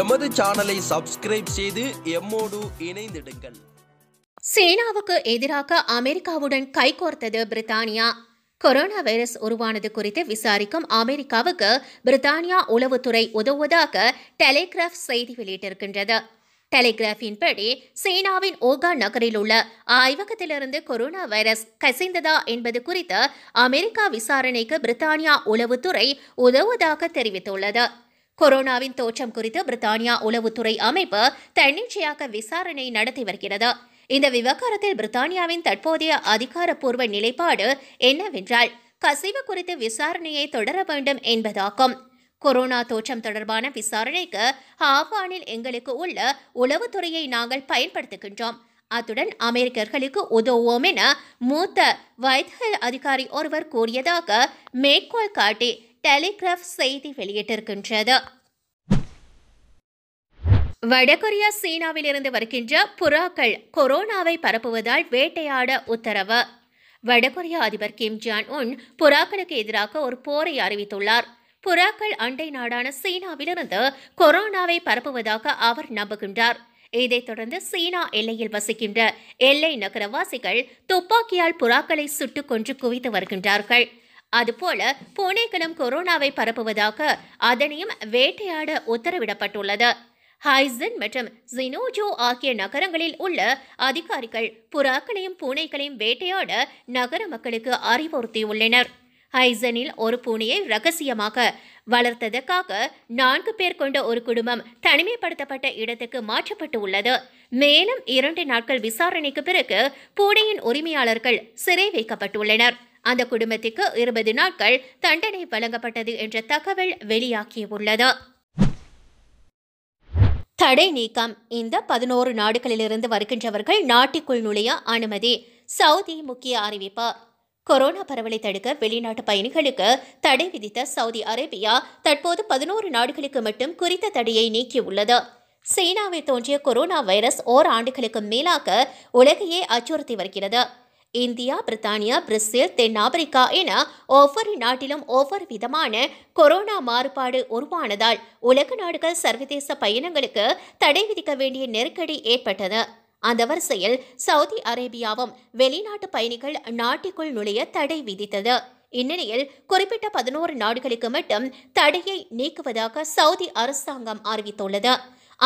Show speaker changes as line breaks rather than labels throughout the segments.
எமது சேனலை சப்ஸ்கிரைப் செய்து எம்மோடு இணைந்திடுங்கள் சீனாவுக்கு எதிராக அமெரிக்காவுடன் கைகோர்த்தது பிரித்தானியா கொரோனா வைரஸ் உருவானது குறித்து விசாரிக்கும் அமெரிக்காவுக்கு பிரித்தானியா உளவுத்துறை உதவுவதாக டெலிகிராப் செய்தி வெளியிட்டிருக்கின்றது டெலிகிராஃபின் படி சீனாவின் ஓகா நகரில் உள்ள ஆய்வகத்திலிருந்து கொரோனா வைரஸ் கசிந்ததா என்பது குறித்த அமெரிக்கா விசாரணைக்கு பிரித்தானியா உளவுத்துறை உதவுவதாக தெரிவித்துள்ளது கொரோனாவின் தோற்றம் குறித்து பிரித்தானியா உளவுத்துறை அமைப்பு தன்னிச்சையாக விசாரணை நடத்தி வருகிறது இந்த விவகாரத்தில் பிரித்தானியாவின் தற்போதைய அதிகாரப்பூர்வ நிலைப்பாடு என்னவென்றால் கசிவு குறித்து விசாரணையை தொடர வேண்டும் என்பதாகும் கொரோனா தோற்றம் தொடர்பான விசாரணைக்கு ஆப்கானில் எங்களுக்கு உள்ள உளவுத்துறையை நாங்கள் பயன்படுத்துகின்றோம் அத்துடன் அமெரிக்கர்களுக்கு உதவுவோம் என மூத்த வைத்தியல் அதிகாரி ஒருவர் கூறியதாக மேற்கோள் காட்டி டெலிகிராஃப் செய்தி வெளியிட்டிருக்கின்றது வடகொரியா சீனாவிலிருந்து வருகின்ற புறாக்கள் கொரோனாவை பரப்புவதால் வேட்டையாட உத்தரவு வடகொரிய அதிபர் கிம் ஜான் உன் புறாக்களுக்கு எதிராக ஒரு போரை அறிவித்துள்ளார் புறாக்கள் அண்டை நாடான சீனாவிலிருந்து கொரோனாவை பரப்புவதாக அவர் நம்புகின்றார் இதைத் தொடர்ந்து சீனா எல்லையில் வசிக்கின்ற எல்லை நகரவாசிகள் துப்பாக்கியால் புறாக்களை சுட்டுக் கொன்று குவித்து வருகின்றார்கள் அதுபோல பூனைகளும் கொரோனாவை பரப்புவதாக அதனையும் வேட்டையாட உத்தரவிடப்பட்டுள்ளது ஹைசன் மற்றும் ஜினோஜோ ஆகிய நகரங்களில் உள்ள அதிகாரிகள் புறாக்களையும் பூனைகளையும் வேட்டையாட நகர மக்களுக்கு அறிவுறுத்தியுள்ளனர் ஹைசனில் ஒரு பூனையை ரகசியமாக வளர்த்ததற்காக நான்கு பேர் கொண்ட ஒரு குடும்பம் தனிமைப்படுத்தப்பட்ட இடத்துக்கு மாற்றப்பட்டு உள்ளது மேலும் இரண்டு நாட்கள் விசாரணைக்கு பிறகு பூனையின் உரிமையாளர்கள் சிறை வைக்கப்பட்டுள்ளனர் அந்த குடும்பத்துக்கு இருபது நாட்கள் தண்டனை வழங்கப்பட்டது என்ற தகவல் வெளியாகியுள்ளது தடை நீக்கம் இந்த பதினோரு நாடுகளிலிருந்து வருகின்றவர்கள் நாட்டுக்குள் நுழைய அனுமதி சவுதி முக்கிய அறிவிப்பு கொரோனா பரவலை தடுக்க வெளிநாட்டு பயணிகளுக்கு தடை விதித்த சவுதி அரேபியா தற்போது பதினோரு நாடுகளுக்கு மட்டும் குறித்த தடையை நீக்கியுள்ளது சீனாவில் தோன்றிய கொரோனா வைரஸ் ஓர் ஆண்டுகளுக்கு மேலாக உலகையே அச்சுறுத்தி வருகிறது இந்தியா பிரித்தானியா பிரேசில் தென்னாப்பிரிக்கா என ஒவ்வொரு நாட்டிலும் ஒவ்வொரு விதமான கொரோனா மாறுபாடு உருவானதால் உலக நாடுகள் சர்வதேச பயணங்களுக்கு தடை விதிக்க வேண்டிய நெருக்கடி ஏற்பட்டது அந்த வரிசையில் சவுதி அரேபியாவும் வெளிநாட்டு பயணிகள் நாட்டிற்குள் நுழைய தடை விதித்தது இந்நிலையில் குறிப்பிட்ட பதினோரு நாடுகளுக்கு மட்டும் தடையை நீக்குவதாக சவுதி அரசாங்கம் அறிவித்துள்ளது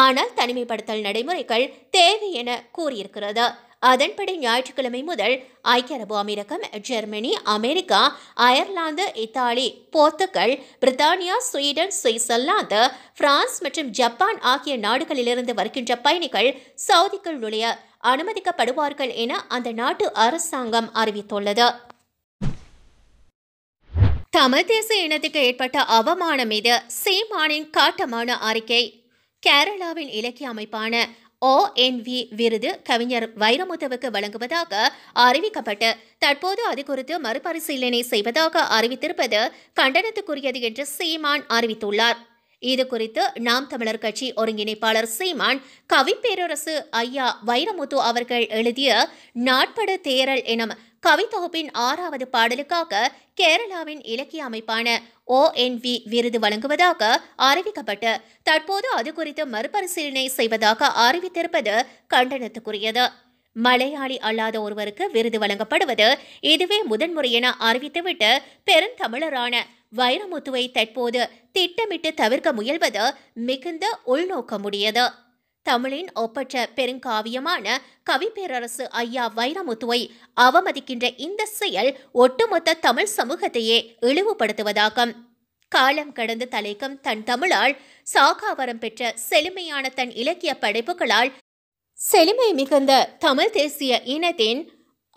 ஆனால் தனிமைப்படுத்தல் நடைமுறைகள் தேவை என கூறியிருக்கிறது அதன்படி ஞாயிற்றுக்கிழமை முதல் ஐக்கிய அரபு அமீரகம் ஜெர்மனி அமெரிக்கா அயர்லாந்து இத்தாலி போர்த்துக்கல் பிரித்தானியா ஸ்வீடன் சுவிட்சர்லாந்து பிரான்ஸ் மற்றும் ஜப்பான் ஆகிய நாடுகளிலிருந்து வருகின்ற பயணிகள் சவுதிக்குள் நுழைய அனுமதிக்கப்படுவார்கள் என அந்த நாட்டு அரசாங்கம் அறிவித்துள்ளது தமிழ் தேச இனத்துக்கு ஏற்பட்ட அவமானம் மீது சீமானின் காட்டமான அறிக்கை கேரளாவின் இலக்கிய அமைப்பான வி விருது கவிஞர் வைரமுத்துவுக்கு வழங்குவதாக அறிவிக்கப்பட்டு தற்போது அது குறித்து மறுபரிசீலனை செய்வதாக அறிவித்திருப்பது கண்டனத்துக்குரியது என்று சீமான் அறிவித்துள்ளார் இது குறித்து நாம் தமிழர் கட்சி ஒருங்கிணைப்பாளர் சீமான் கவி பேரரசு ஐயா வைரமுத்து அவர்கள் எழுதிய நாட்பட தேரல் எனும் கவித்தொகுப்பின் ஆறாவது பாடலுக்காக கேரளாவின் இலக்கிய அமைப்பான ஓஎன்வி விருது வழங்குவதாக அறிவிக்கப்பட்டு தற்போது அது குறித்து மறுபரிசீலனை செய்வதாக அறிவித்திருப்பது கண்டனத்துக்குரியது மலையாளி அல்லாத ஒருவருக்கு விருது வழங்கப்படுவது இதுவே முதன்முறை என அறிவித்துவிட்டு பெருந்தமிழரான வைரமுத்துவை தற்போது திட்டமிட்டு தவிர்க்க முயல்வது மிகுந்த உடையது தமிழின் ஒப்பற்ற பெருங்காவியமான கவி பேரரசு ஐயா வைரமுத்துவை அவமதிக்கின்ற இந்த செயல் ஒட்டுமொத்த தமிழ் சமூகத்தையே இழிவுபடுத்துவதாகும் காலம் கடந்த தலைக்கும் தன் தமிழால் சாகாவரம் பெற்ற செழுமையான தன் இலக்கிய படைப்புகளால் செழுமை மிகுந்த தமிழ் தேசிய இனத்தின்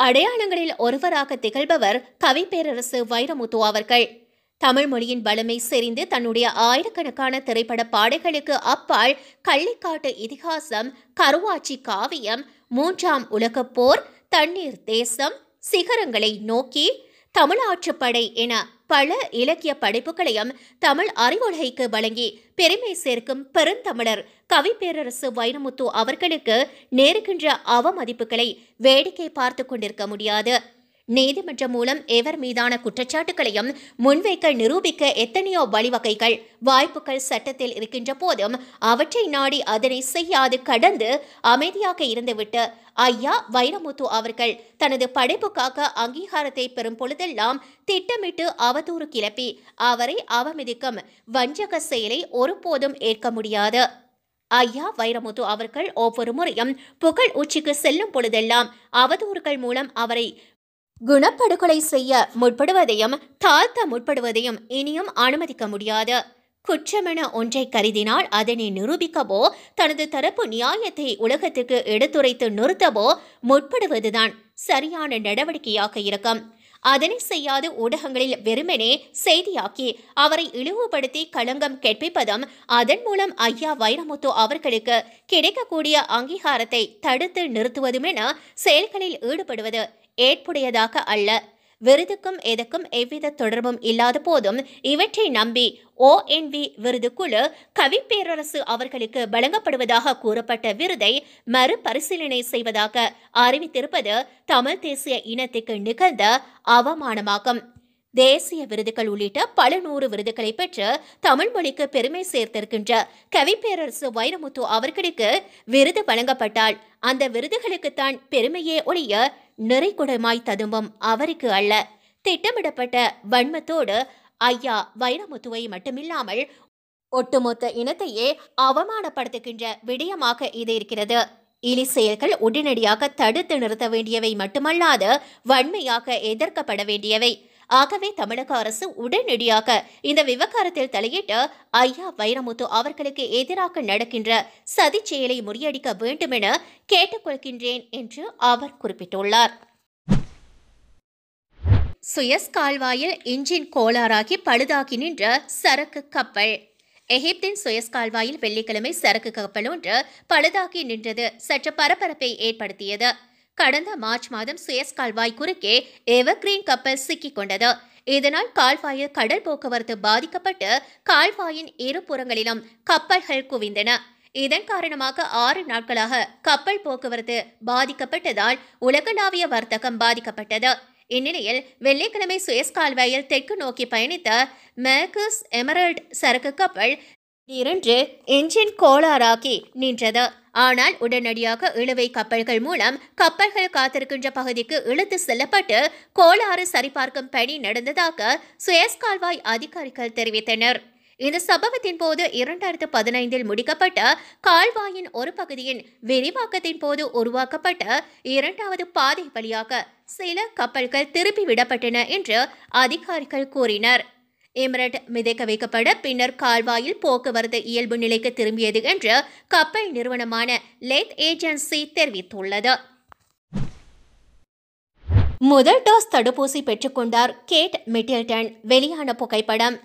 அடையாளங்களில் ஒருவராக திகழ்பவர் கவி பேரரசு வைரமுத்து அவர்கள் தமிழ் மொழியின் வலிமை செறிந்து தன்னுடைய ஆயிரக்கணக்கான திரைப்பட பாடைகளுக்கு அப்பால் கள்ளிக்காட்டு இதிகாசம் கருவாச்சி காவியம் மூன்றாம் உலகப் போர் தண்ணீர் தேசம் சிகரங்களை நோக்கி தமிழாற்றுப்படை என பல இலக்கிய படைப்புகளையும் தமிழ் அறிவுலகைக்கு வழங்கி பெருமை சேர்க்கும் பெருந்தமிழர் கவி பேரரசு வைரமுத்து அவர்களுக்கு நேருகின்ற அவமதிப்புகளை வேடிக்கை பார்த்து கொண்டிருக்க முடியாது நீதிமன்றம் மூலம் எவர் மீதான குற்றச்சாட்டுகளையும் முன்வைக்க நிரூபிக்க எத்தனையோ வழிவகைகள் வாய்ப்புகள் சட்டத்தில் இருக்கின்ற போதும் அவற்றை நாடி அதனை செய்யாது கடந்து அமைதியாக இருந்துவிட்டு ஐயா வைரமுத்து அவர்கள் தனது படைப்புக்காக அங்கீகாரத்தை பெறும் பொழுதெல்லாம் திட்டமிட்டு அவதூறு கிளப்பி அவரை அவமதிக்கும் வஞ்சக செயலை ஒருபோதும் ஏற்க முடியாது ஐயா வைரமுத்து அவர்கள் ஒவ்வொரு முறையும் புகழ் உச்சிக்கு செல்லும் பொழுதெல்லாம் அவதூறுகள் மூலம் அவரை குணப்படுகொலை செய்ய முற்படுவதையும் தாழ்த்த முற்படுவதையும் இனியும் அனுமதிக்க முடியாது குற்றமென ஒன்றை கருதினால் அதனை நிரூபிக்கவோ தனது தரப்பு நியாயத்தை உலகத்துக்கு எடுத்துரைத்து நிறுத்தவோ முற்படுவதுதான் சரியான நடவடிக்கையாக இருக்கும் அதனை செய்யாது ஊடகங்களில் வெறுமனே செய்தியாக்கி அவரை இழிவுபடுத்தி களங்கம் கேட்பிப்பதும் அதன் மூலம் ஐயா வைரமுத்து அவர்களுக்கு கிடைக்கக்கூடிய அங்கீகாரத்தை தடுத்து நிறுத்துவதுமென செயல்களில் ஈடுபடுவது ஏற்புடையதாக அல்ல விருதுக்கும் எதற்கும் எவ்வித தொடர்பும் இல்லாத போதும் இவற்றை நம்பி ஓஎன்வி விருது குழு கவி பேரரசு அவர்களுக்கு வழங்கப்படுவதாக கூறப்பட்ட விருதை மறுபரிசீலனை செய்வதாக அறிவித்திருப்பது தமிழ் தேசிய இனத்துக்கு நிகழ்ந்த அவமானமாகும் தேசிய விருதுகள் உள்ளிட்ட பல நூறு விருதுகளை பெற்று தமிழ் மொழிக்கு பெருமை சேர்த்திருக்கின்ற கவி பேரரசு வைரமுத்து அவர்களுக்கு விருது வழங்கப்பட்டால் அந்த விருதுகளுக்குத்தான் பெருமையே ஒழிய நிறைகுடமாய் ததும்பும் அவருக்கு அல்ல திட்டமிடப்பட்ட வன்மத்தோடு ஐயா வைரமுத்துவை மட்டுமில்லாமல் ஒட்டுமொத்த இனத்தையே அவமானப்படுத்துகின்ற விடயமாக இது இருக்கிறது இலி செயல்கள் உடனடியாக தடுத்து நிறுத்த வேண்டியவை மட்டுமல்லாது வன்மையாக எதிர்க்கப்பட வேண்டியவை ஆகவே தமிழக அரசு உடனடியாக இந்த விவகாரத்தில் தலையிட்டு ஐயா வைரமுத்து அவர்களுக்கு எதிராக நடக்கின்ற சதி செயலை முறியடிக்க வேண்டும் என கேட்டுக்கொள்கின்றேன் என்று அவர் குறிப்பிட்டுள்ளார் சுயஸ் கால்வாயில் இன்ஜின் கோளாறாகி பழுதாகி நின்ற சரக்கு கப்பல் எகிப்தின் சுயஸ் கால்வாயில் வெள்ளிக்கிழமை சரக்கு கப்பல் ஒன்று பழுதாகி நின்றது சற்று பரபரப்பை ஏற்படுத்தியது கடந்த மார்ச் மாதம் சுயஸ் கால்வாய் குறுக்கே எவர்கிரீன் கப்பல் சிக்கிக் கொண்டது இதனால் கால்வாயில் கடல் போக்குவரத்து பாதிக்கப்பட்டு கால்வாயின் இருபுறங்களிலும் கப்பல்கள் குவிந்தன இதன் காரணமாக ஆறு நாட்களாக கப்பல் போக்குவரத்து பாதிக்கப்பட்டதால் உலகளாவிய வர்த்தகம் பாதிக்கப்பட்டது இந்நிலையில் வெள்ளிக்கிழமை சுயஸ் கால்வாயில் தெற்கு நோக்கி பயணித்த மேர்கஸ் எமரல்ட் சரக்கு கப்பல் இரண்டு இன்ஜின் கோளாறாகி நின்றது ஆனால் உடனடியாக இழுவை கப்பல்கள் மூலம் கப்பல்கள் காத்திருக்கின்ற பகுதிக்கு இழுத்து செல்லப்பட்டு கோளாறு சரிபார்க்கும் பணி நடந்ததாக சுயஸ் கால்வாய் அதிகாரிகள் தெரிவித்தனர் இந்த சம்பவத்தின் போது இரண்டாயிரத்து பதினைந்தில் முடிக்கப்பட்ட கால்வாயின் ஒரு பகுதியின் விரிவாக்கத்தின் போது உருவாக்கப்பட்ட இரண்டாவது பாதை வழியாக சில கப்பல்கள் திருப்பி விடப்பட்டன என்று அதிகாரிகள் கூறினர் எமிரட் மிதக்க வைக்கப்பட பின்னர் கால்வாயில் போக்குவரத்து இயல்பு நிலைக்கு திரும்பியது என்று கப்பல் நிறுவனமான லெத் ஏஜென்சி தெரிவித்துள்ளது முதல் டோஸ் தடுப்பூசி பெற்றுக்கொண்டார் கேட் மிட்டில்டன் வெளியான புகைப்படம்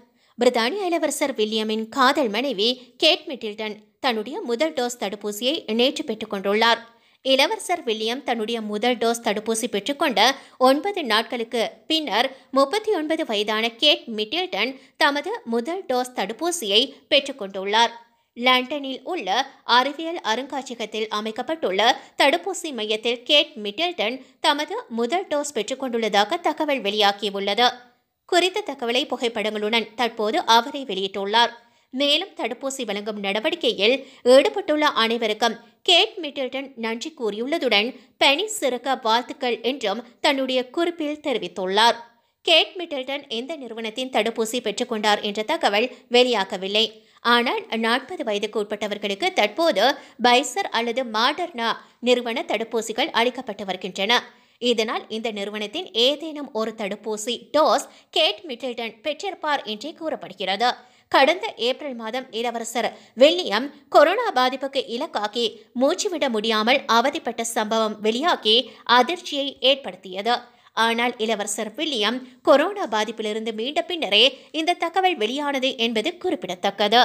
பிரித்தானிய இளவரசர் வில்லியமின் காதல் மனைவி கேட் மிட்டில்டன் தன்னுடைய முதல் டோஸ் தடுப்பூசியை நேற்று பெற்றுக்கொண்டுள்ளார் இளவரசர் வில்லியம் தன்னுடைய முதல் டோஸ் தடுப்பூசி பெற்றுக்கொண்ட ஒன்பது நாட்களுக்கு பின்னர் முப்பத்தி ஒன்பது வயதான கேட் மிட்டில்டன் தமது முதல் டோஸ் தடுப்பூசியை பெற்றுக்கொண்டுள்ளார் லண்டனில் உள்ள அறிவியல் அருங்காட்சியகத்தில் அமைக்கப்பட்டுள்ள தடுப்பூசி மையத்தில் கேட் மிட்டில்டன் தமது முதல் டோஸ் பெற்றுக்கொண்டுள்ளதாக தகவல் வெளியாகியுள்ளது குறித்த தகவலை புகைப்படங்களுடன் தற்போது அவரை வெளியிட்டுள்ளார் மேலும் தடுப்பூசி வழங்கும் நடவடிக்கையில் ஈடுபட்டுள்ள அனைவருக்கும் கேட் மிட்டில்டன் நன்றி கூறியுள்ளதுடன் பெனி சிறக்க வாழ்த்துக்கள் என்றும் தன்னுடைய குறிப்பில் தெரிவித்துள்ளார் கேட் மிட்டில்டன் எந்த நிறுவனத்தின் தடுப்பூசி பெற்றுக்கொண்டார் என்ற தகவல் வெளியாகவில்லை ஆனால் நாற்பது வயதுக்கு உட்பட்டவர்களுக்கு தற்போது பைசர் அல்லது மாடர்னா நிறுவன தடுப்பூசிகள் அளிக்கப்பட்டு வருகின்றன இதனால் இந்த நிறுவனத்தின் ஏதேனும் ஒரு தடுப்பூசி டோஸ் கேட் மிட்டில்டன் பெற்றிருப்பார் என்றே கூறப்படுகிறது கடந்த ஏப்ரல் மாதம் இளவரசர் வில்லியம் கொரோனா பாதிப்புக்கு இலக்காக்கி மூச்சுவிட முடியாமல் அவதிப்பட்ட சம்பவம் வெளியாகி அதிர்ச்சியை ஏற்படுத்தியது ஆனால் இளவரசர் வில்லியம் கொரோனா பாதிப்பிலிருந்து மீண்ட பின்னரே இந்த தகவல் வெளியானது என்பது குறிப்பிடத்தக்கது